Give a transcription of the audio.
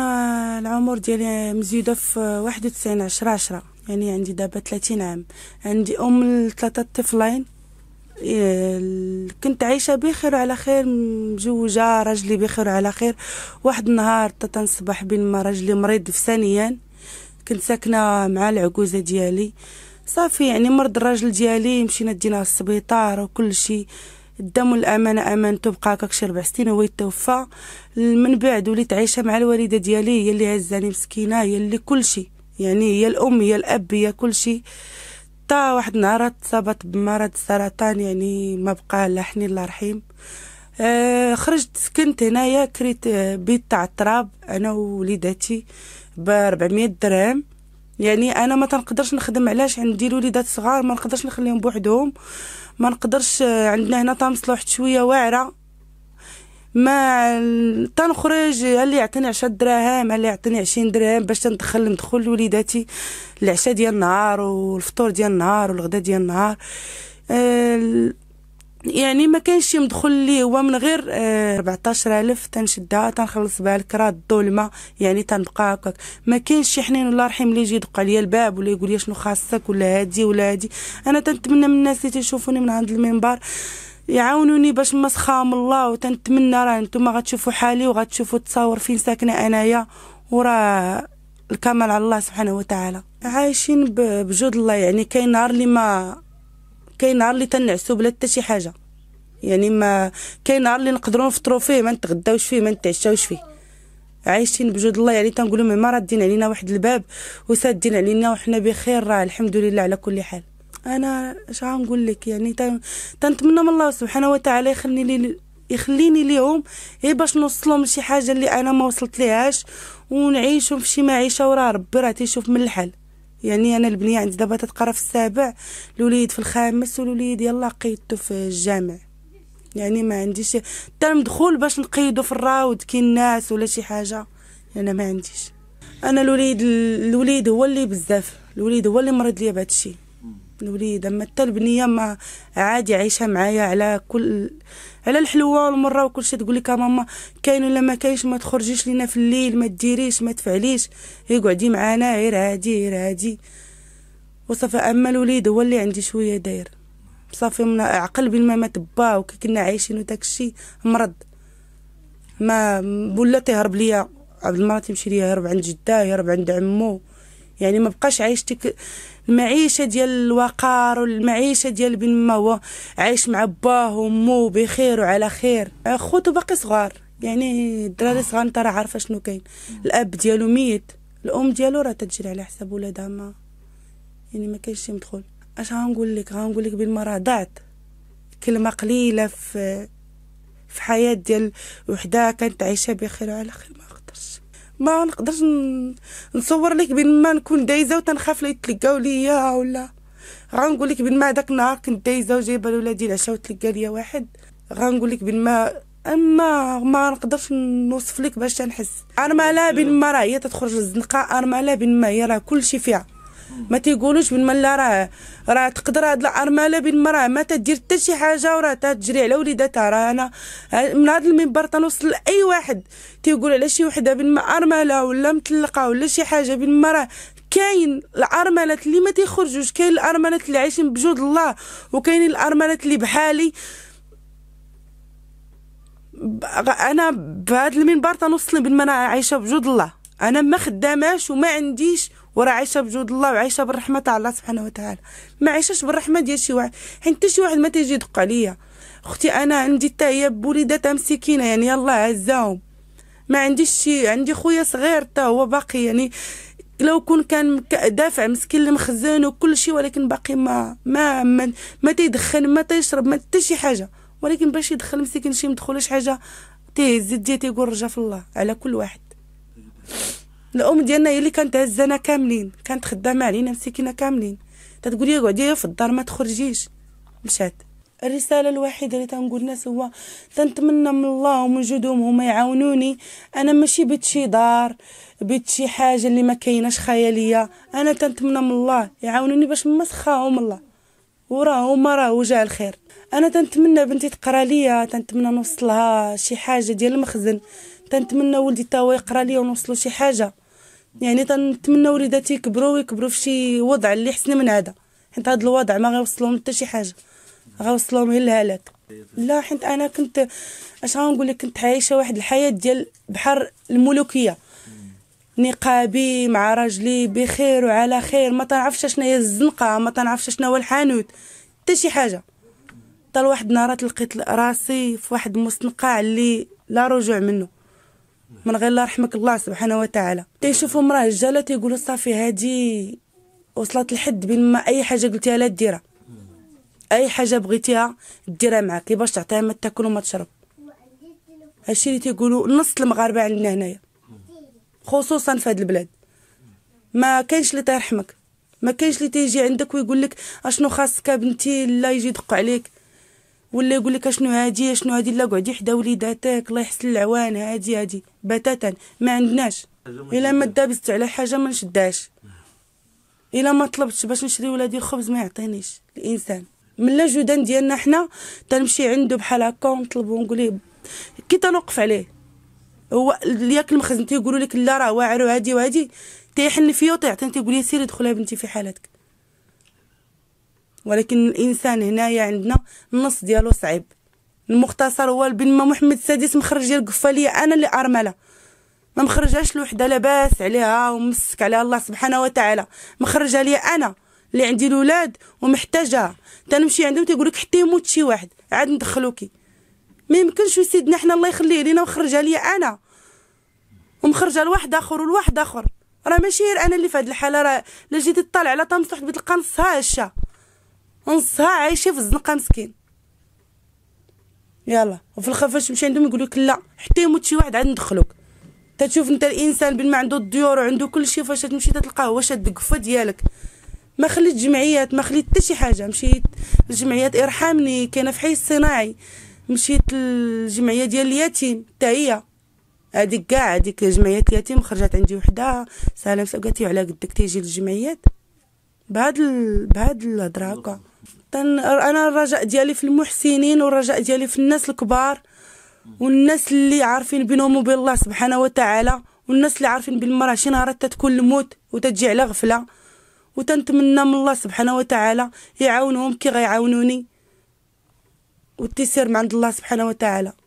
انا العمر ديالي مزيده في تسعين عشرة عشرة يعني عندي دابا تلاتين عام عندي ام لتلاتة طفلين إيه، كنت عايشه بخير وعلى خير مزوجه راجلي بخير وعلى خير واحد النهار تنصبح بين ما راجلي مريض في ثانيا كنت ساكنه مع العجوزه ديالي صافي يعني مرض الراجل ديالي مشينا دينا السبيطار وكل شيء الدم والامانه أمان تبقى كاك شي ربع سنين هو يتوفى من بعد وليت عايشه مع الوالده ديالي هي اللي هزاني مسكينه هي اللي كلشي يعني هي الام هي الاب هي كلشي تا واحد النهار تصابت بمرض السرطان يعني ما بقى لا حنين لا رحيم آه خرجت سكنت هنايا كريت آه، بيت تاع التراب انا ووليداتي ب 400 درهم يعني انا ما تنقدرش نخدم علاش عندي الوليدات صغار ما نقدرش نخليهم بوحدهم ما نقدرش عندنا هنا طامسل واحد شويه واعره ما تنخرج اللي يعطيني 10 دراهم اللي يعطيني 20 درهم باش تندخل ندخل لوليداتي العشاء ديال النهار والفطور ديال النهار والغدا ديال النهار آه، يعني ما كانش يمدخل لي هو من غير آه 14000 تنشدها تنخلص بها الكرا الظلمه يعني تنبقى هكاك ما كانش شي حنين الله رحيم اللي يجي يدق عليا الباب ولا يقول لي شنو خاصك ولا هادي ولا هادي انا تنتمنى من الناس اللي تيشوفوني من عند المنبر يعاونوني باش ما سخام الله وتنتمنى راه نتوما غتشوفوا حالي وغتشوفوا التصاور فين ساكنه انايا وراه الكمال على الله سبحانه وتعالى عايشين بجود الله يعني كاين نهار اللي ما كاين نهار اللي تنعسو بلا حتى شي حاجه يعني ما كاين نهار اللي نقدروا نفطروا فيه ما نتغداوش فيه ما نتعشاوش فيه عايشين بجود الله يعني تنقولوا ما رادين علينا واحد الباب وسادين علينا وحنا بخير راه الحمد لله على كل حال انا اش غنقول لك يعني تنتمنى من الله سبحانه وتعالى يخليني لي يخليني ليهم غير إيه باش نوصلهم لشي حاجه اللي انا ما وصلت ليهاش ونعيشهم في شي معيشه وراه ربي راه تيشوف من الحال يعني انا البنيه عندي دابا تتقرا في السابع الوليد في الخامس والوليد يلا قيدته في الجامع يعني ما عنديش حتى مدخول باش نقيدو في الراود كي الناس ولا شي حاجه انا ما عنديش انا الوليد الوليد هو اللي بزاف الوليد هو اللي مرض ليا بهذا الشيء الوليد اما حتى البنيه ما عادي عايشه معايا على كل على الحلوه والمره وكل شيء تقول لك ماما كاين ولا ما كاينش ما تخرجيش لينا في الليل ما ديريش ما تفعليش يقعدي معانا غير هادي غير هادي وصافي اما الوليد هو اللي عندي شويه داير صافي من عقل بين ما مات با وكي كنا عايشين وداك الشيء مرض ما ولا تيهرب ليا عبد المرات يمشي ليا يهرب عند جدا يهرب عند عمو يعني ما بقاش عايشتك المعيشه ديال الوقار والمعيشه ديال بن ما هو عايش مع باه ومو بخير وعلى خير خوتو باقي صغار يعني الدراري صغار ترى راه عارفه شنو كاين الاب ديالو ميت الام ديالو راه تجري على حساب ولادها ما يعني ما كاينش شي مدخول اش غنقول لك غنقول لك بالما راه ضعت كلمه قليله في في حياه ديال وحده كانت عايشه بخير وعلى خير ما نقدرش نصور لك بين ما نكون دايزه وتنخاف لا يتلقاو ليا ولا غنقول لك بين ما داك النهار كنت دايزه وجايبه لولادي العشاء وتلقى ليا واحد غنقول لك بين ما اما ما نقدرش نوصف لك باش تنحس انا ما لا بين ما راه هي تتخرج الزنقه انا ما لا بين ما هي راه كلشي فيها ما تيقولوش لا راه راه تقدر هاد الارمله بالمراه ما تدير حتى شي حاجه وراه تجري على وليداتها راه انا من هاد المنبر تنوصل لاي واحد تيقول على شي وحده بالما ارمله ولا مطلقه ولا شي حاجه راه كاين الارملات اللي ما تيخرجوش كاين الارملات اللي عايشين بجود الله وكاين الارملات اللي بحالي انا بهذا المنبر تنوصل ما انا عايشه بجود الله انا ما خداماش وما عنديش وراه عايشه بجود الله وعايشه بالرحمه تاع الله سبحانه وتعالى ما عايشاش بالرحمه ديال شي واحد حيت حتى شي واحد ما تيجي يدق عليا اختي انا عندي حتى هي بوليداتها مسكينه يعني يلاه عزاهم ما عنديش شي عندي خويا صغير حتى هو باقي يعني لو كون كان دافع مسكين المخزن وكل شيء ولكن باقي ما ما ما, ما تيدخن ما تيشرب ما حتى شي حاجه ولكن باش يدخل مسكين شي مدخول شي حاجه تيهز يديه تيقول رجا في الله على كل واحد الام ديالنا هي اللي كانت هزانا كاملين كانت خدامه علينا مسكينا كاملين تتقولي اقعدي في الدار ما تخرجيش مشات الرسالة الوحيدة اللي تنقول الناس هو تنتمنى من الله ومن جدهم هما يعاونوني انا ماشي بيت شي دار بيت شي حاجة اللي ما كايناش خيالية انا تنتمنى من الله يعاونوني باش ما سخاهم الله وراه هما راه وجع الخير انا تنتمنى بنتي تقرا ليا تنتمنى نوصلها شي حاجة ديال المخزن تنتمنى ولدي تا هو يقرا ليا ونوصلو شي حاجة يعني تنتمنى وليداتي يكبروا ويكبروا في شي وضع اللي حسن من هذا حيت هذا الوضع ما غيوصلهم حتى شي حاجه غيوصلهم غير الهلاك لا حيت انا كنت اش غنقول لك كنت عايشه واحد الحياه ديال بحر الملوكيه نقابي مع راجلي بخير وعلى خير ما تنعرفش شنو هي الزنقه ما تنعرفش شنو هو الحانوت حتى شي حاجه حتى لواحد النهار لقيت راسي في واحد المستنقع اللي لا رجوع منه من غير الله رحمك الله سبحانه وتعالى تيشوفوا مراه جاله تيقولوا صافي هادي وصلت لحد بين ما اي حاجه قلتيها لا ديرها اي حاجه بغيتيها ديرها معاك باش تعطيها ما تاكل وما تشرب هادشي اللي تيقولوا نص المغاربه عندنا هنايا خصوصا في هاد البلاد ما كاينش اللي تيرحمك ما كاينش اللي تيجي عندك ويقول لك اشنو خاصك بنتي لا يجي يدق عليك ولا يقول لك شنو هادي شنو هادي لا قعدي حدا وليداتك الله يحسن العوان هادي هادي بتاتا ما عندناش الا ما دابزت على حاجه ما نشدهاش الا ما طلبتش باش نشري ولادي الخبز ما يعطينيش الانسان من لا ديالنا حنا تنمشي عنده بحال هكا ونطلبو ونقول ليه كي تنوقف عليه هو ياك المخزن تيقولوا لك لا راه واعر وهادي وهادي تيحن فيه وتيعطيني تيقول لي سيري دخل بنتي في حالتك ولكن الانسان هنايا عندنا النص ديالو صعيب المختصر هو بن محمد السادس مخرج ديال ليا انا اللي ارمله ما مخرجهاش لوحده لاباس عليها ومسك عليها الله سبحانه وتعالى مخرجها ليا انا اللي عندي الولاد ومحتاجها تنمشي عندهم تيقول لك حتى يموت شي واحد عاد ندخلوكي ما يمكنش سيدنا حنا الله يخليه لينا وخرجها ليا انا ومخرجها لواحد اخر ولواحد اخر راه ماشي غير انا اللي في هذه الحاله راه لجيت جيتي على طمس واحد بتلقى نصها هشه ونصها عايشه في الزنقه مسكين يلا وفي الخفاش فاش تمشي عندهم يقول لك لا حتى يموت شي واحد عاد ندخلوك تشوف انت الانسان بين ما عنده الديور وعنده كل شيء فاش تمشي تلقاه واش هاد الكفه ديالك ما خليت جمعيات ما خليت حتى شي حاجه مشيت لجمعيات ارحامني كاينه في حي الصناعي مشيت للجمعيه ديال اليتيم حتى هي هذيك كاع هذيك جمعيه اليتيم خرجت عندي وحده سلام قالت لي على قدك تيجي للجمعيات بهاد ال... بهاد الهضره هكا تن انا الرجاء ديالي في المحسنين والرجاء ديالي في الناس الكبار والناس اللي عارفين بينهم وبين الله سبحانه وتعالى والناس اللي عارفين بالمراه شي نهار تتكون الموت وتجي على غفله وتنتمنى من الله سبحانه وتعالى يعاونهم كي غيعاونوني والتيسير من عند الله سبحانه وتعالى